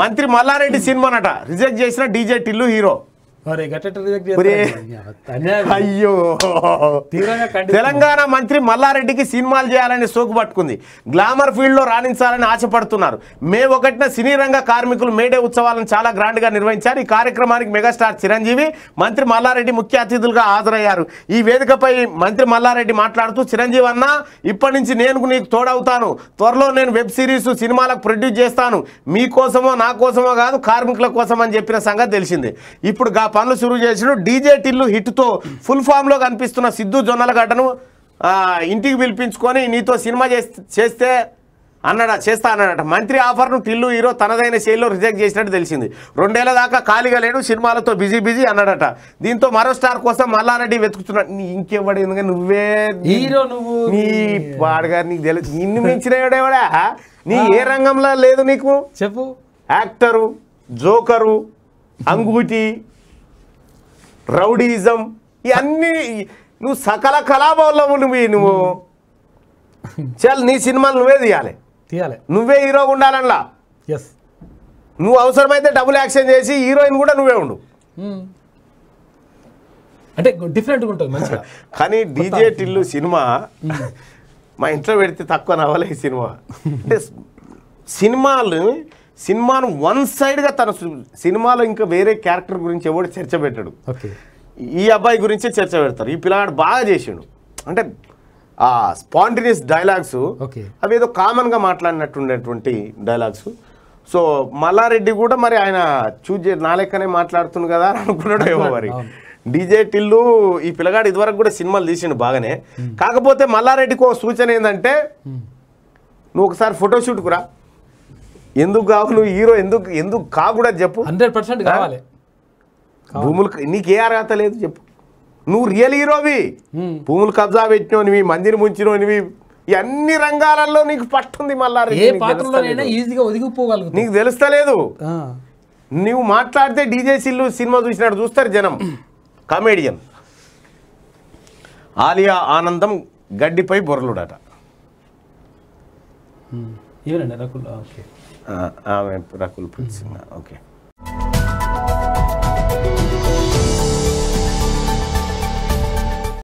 మంత్రి మల్లారెడ్డి సినిమా అనట రిజెక్ట్ చేసిన డీజే టిల్లు హీరో అయ్యో తెలంగాణ మంత్రి మల్లారెడ్డికి సినిమాలు చేయాలని సోకు పట్టుకుంది గ్లామర్ ఫీల్డ్లో రాణించాలని ఆశపడుతున్నారు మే ఒకటిన సినీ రంగ కార్మికులు మేడే ఉత్సవాలను చాలా గ్రాండ్గా నిర్వహించారు ఈ కార్యక్రమానికి మెగాస్టార్ చిరంజీవి మంత్రి మల్లారెడ్డి ముఖ్య అతిథులుగా హాజరయ్యారు ఈ వేదికపై మంత్రి మల్లారెడ్డి మాట్లాడుతూ చిరంజీవి అన్న ఇప్పటి నుంచి నేను నీకు తోడవుతాను త్వరలో నేను వెబ్ సిరీస్ సినిమాలకు ప్రొడ్యూస్ చేస్తాను మీకోసమో నా కోసమో కాదు కార్మికుల కోసం అని చెప్పిన సంగతి తెలిసింది ఇప్పుడు గా పనులు షురు చేసినాడు డీజే టిల్లు హిట్తో ఫుల్ ఫామ్లో కనిపిస్తున్న సిద్ధు జొన్నలగడ్డను ఇంటికి పిలిపించుకొని నీతో సినిమా చేస్తే అన్నాడ చేస్తా అన్నాడట మంత్రి ఆఫర్ను టిల్లు హీరో తనదైన శైలిలో రిజెక్ట్ చేసినట్టు తెలిసింది రెండేళ్ల దాకా ఖాళీగా లేడు సినిమాలతో బిజీ బిజీ అన్నాడట దీంతో మరో స్టార్ కోసం మల్లారెడ్డి వెతుకుతున్నాడు ఇంకెవడ ఎందుకంటే నువ్వే హీరో నువ్వు నీ పాడగారు నీకు తెలుసు నిన్ను మించినవాడేవాడా నీ ఏ రంగంలో లేదు నీకు చెప్పు యాక్టరు జోకరు అంగూటి రౌడీజం ఇవన్నీ నువ్వు సకల కళాభవన్లో నువ్వు నువ్వు చాలు నీ సినిమాలు నువ్వే తీయాలి తీయాలి నువ్వే హీరోగా ఉండాలన్నా ఎస్ నువ్వు అవసరమైతే డబుల్ యాక్షన్ చేసి హీరోయిన్ కూడా నువ్వే ఉండు hmm. అంటే డిఫరెంట్గా ఉంటుంది కానీ డీజే టిల్లు సినిమా hmm. మా ఇంట్లో పెడితే తక్కువ నవ్వలే సినిమా అంటే సినిమాలు సినిమాను వన్ సైడ్గా తన సినిమాలో ఇంకా వేరే క్యారెక్టర్ గురించి కూడా చర్చ పెట్టాడు ఈ అబ్బాయి గురించే చర్చ పెడతారు ఈ పిల్లగాడు బాగా చేసిండు అంటే ఆ స్పాంటేనియస్ డైలాగ్స్ అవి ఏదో కామన్గా మాట్లాడినట్టుండేటువంటి డైలాగ్స్ సో మల్లారెడ్డి కూడా మరి ఆయన చూజ్ నా లెక్కనే మాట్లాడుతుంది కదా అనుకున్నాడు ఏమో మరి డీజే టిల్లు ఈ పిల్లగాడు ఇదివరకు కూడా సినిమాలు తీసిండు బాగానే కాకపోతే మల్లారెడ్డికి ఒక సూచన ఏంటంటే నువ్వు ఒకసారి ఫోటోషూట్కురా ఎందుకు కావాలి హీరో ఎందుకు ఎందుకు కాకూడదు చెప్పు హండ్రెడ్ పర్సెంట్ కావాలి భూములు నీకు ఏ అర్హత లేదు చెప్పు నువ్వు రియల్ హీరోవి భూములు కబ్జా పెట్టినోనివి మందిని ముంచినోనివి అన్ని రంగాలలో నీకు పట్టుంది మళ్ళీ ఏ పాత్రలోనైనా ఈజీగా నీకు తెలుస్తలేదు నువ్వు మాట్లాడితే డీజే సిల్లు సినిమా చూసినాడు చూస్తారు జనం కామెడియన్ ఆలియా ఆనందం గడ్డిపై బొరలుడట ఈవెనండి రకుల్ ఓకే ఆమె రకుల్ పిలిచిందా ఓకే